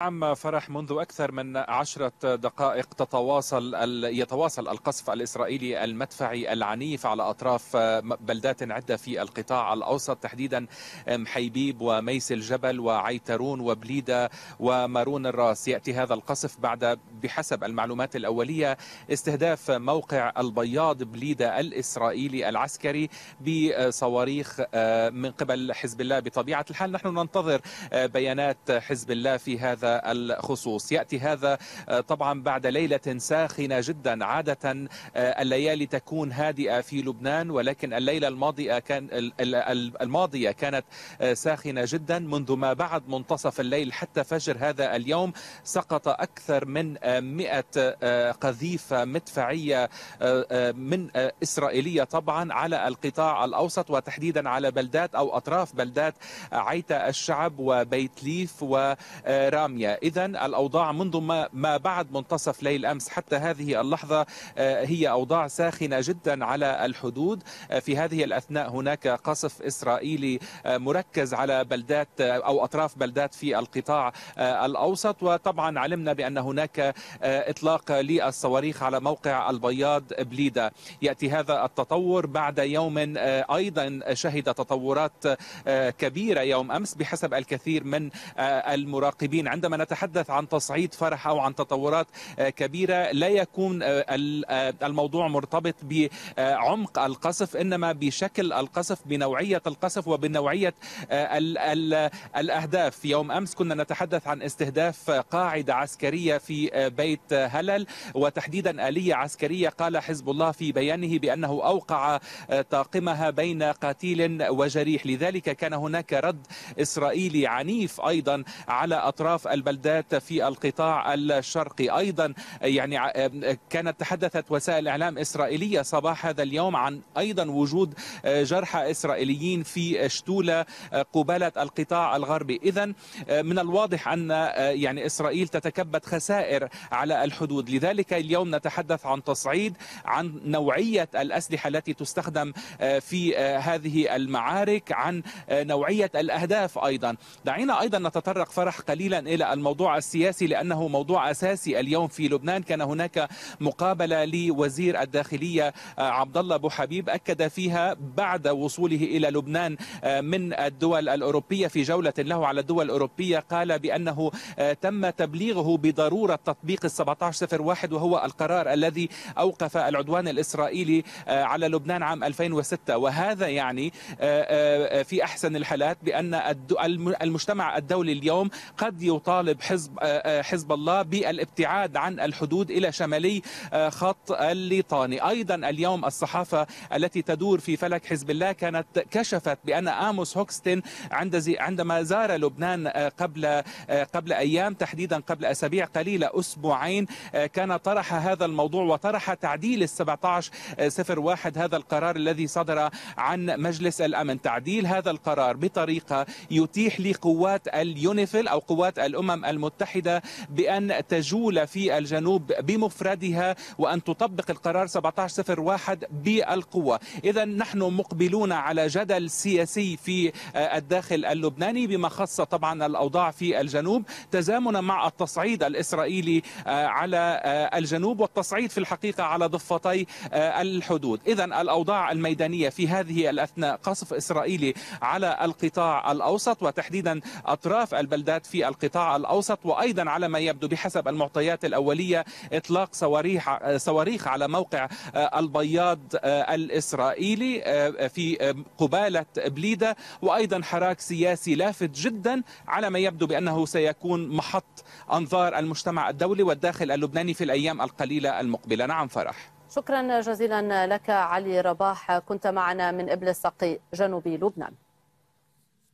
عم فرح منذ أكثر من عشرة دقائق تتواصل يتواصل القصف الإسرائيلي المدفعي العنيف على أطراف بلدات عدة في القطاع الأوسط تحديدا حيبيب وميس الجبل وعيترون وبليدة ومارون الراس يأتي هذا القصف بعد بحسب المعلومات الأولية استهداف موقع البياض بليدة الإسرائيلي العسكري بصواريخ آه، من قبل حزب الله بطبيعة الحال نحن ننتظر آه، بيانات حزب الله في هذا الخصوص يأتي هذا آه، طبعا بعد ليلة ساخنة جدا عادة آه، الليالي تكون هادئة في لبنان ولكن الليلة الماضية كان الماضية كانت آه، ساخنة جدا منذ ما بعد منتصف الليل حتى فجر هذا اليوم سقط أكثر من 100 قذيفة مدفعية من إسرائيلية طبعا على القطاع الأوسط وتحديدا على بلدات أو أطراف بلدات عيتا الشعب وبيت ليف ورامي ثانية إذا الأوضاع منذ ما بعد منتصف ليل أمس حتى هذه اللحظة آه، هي أوضاع ساخنة جدا على الحدود آه، في هذه الأثناء هناك قصف إسرائيلي آه، مركز على بلدات أو أطراف بلدات في القطاع الأوسط وطبعا علمنا بأن هناك إطلاق للصواريخ على موقع البياض بليدة يأتي هذا التطور بعد يوم أيضا شهد تطورات كبيرة يوم أمس بحسب الكثير من المراقبين عندما عندما نتحدث عن تصعيد فرح او عن تطورات آه، كبيره لا يكون آه، آه، الموضوع مرتبط بعمق القصف انما بشكل القصف بنوعيه القصف وبنوعيه الاهداف في يوم امس كنا نتحدث عن استهداف قاعده عسكريه في بيت هلل وتحديدا اليه عسكريه قال حزب الله في بيانه بانه اوقع طاقمها بين قتيل وجريح لذلك كان هناك رد اسرائيلي عنيف ايضا على اطراف البلدات في القطاع الشرقي ايضا يعني كانت تحدثت وسائل اعلام اسرائيليه صباح هذا اليوم عن ايضا وجود آه، جرحى اسرائيليين في شتوله آه، قباله القطاع الغربي اذا آه، من الواضح ان يعني اسرائيل تتكبد خسائر على الحدود لذلك اليوم نتحدث عن تصعيد عن نوعيه الاسلحه التي تستخدم في هذه المعارك عن نوعيه الاهداف ايضا دعينا ايضا نتطرق فرح قليلا الى الموضوع السياسي لأنه موضوع أساسي اليوم في لبنان كان هناك مقابلة لوزير الداخلية آه، عبد الله أبو حبيب أكد فيها بعد وصوله إلى لبنان آه، من الدول الأوروبية في جولة له على الدول الأوروبية قال بأنه آه، تم تبليغه بضرورة تطبيق ال 1701 وهو القرار الذي أوقف العدوان الإسرائيلي على لبنان عام 2006 وهذا يعني في أحسن الحالات بأن المجتمع الدولي اليوم قد يطالب يطالب حزب آه، آه، حزب الله بالابتعاد عن الحدود الى شمالي آه، خط الليطاني ايضا اليوم الصحافه التي تدور في فلك حزب الله كانت كشفت بان اموس هوكستن عند عندما زار لبنان قبل قبل ايام تحديدا قبل اسابيع قليله اسبوعين كان طرح هذا الموضوع وطرح تعديل ال 1701 هذا القرار الذي صدر عن مجلس الامن تعديل هذا القرار بطريقه يتيح لقوات اليونيفيل او قوات الأمم الأمم المتحدة بأن تجول في الجنوب بمفردها وأن تطبق القرار 1701 بالقوة إذا نحن مقبلون على جدل سياسي في آه، الداخل اللبناني بما خص طبعا الأوضاع في الجنوب تزامنا مع التصعيد الإسرائيلي آه، على آه، الجنوب والتصعيد في الحقيقة على ضفتي الحدود إذا الأوضاع الميدانية في هذه الأثناء قصف إسرائيلي على القطاع الأوسط وتحديدا أطراف البلدات في القطاع الاوسط وايضا على ما يبدو بحسب المعطيات الاوليه اطلاق صواريخ صواريخ على موقع آه، البياض آه، الاسرائيلي آه، في قباله بليده وايضا حراك سياسي لافت جدا على ما يبدو بانه سيكون محط انظار المجتمع الدولي والداخل اللبناني في الايام القليله المقبله نعم فرح شكرا جزيلا لك علي رباح كنت معنا من ابل السقي جنوب لبنان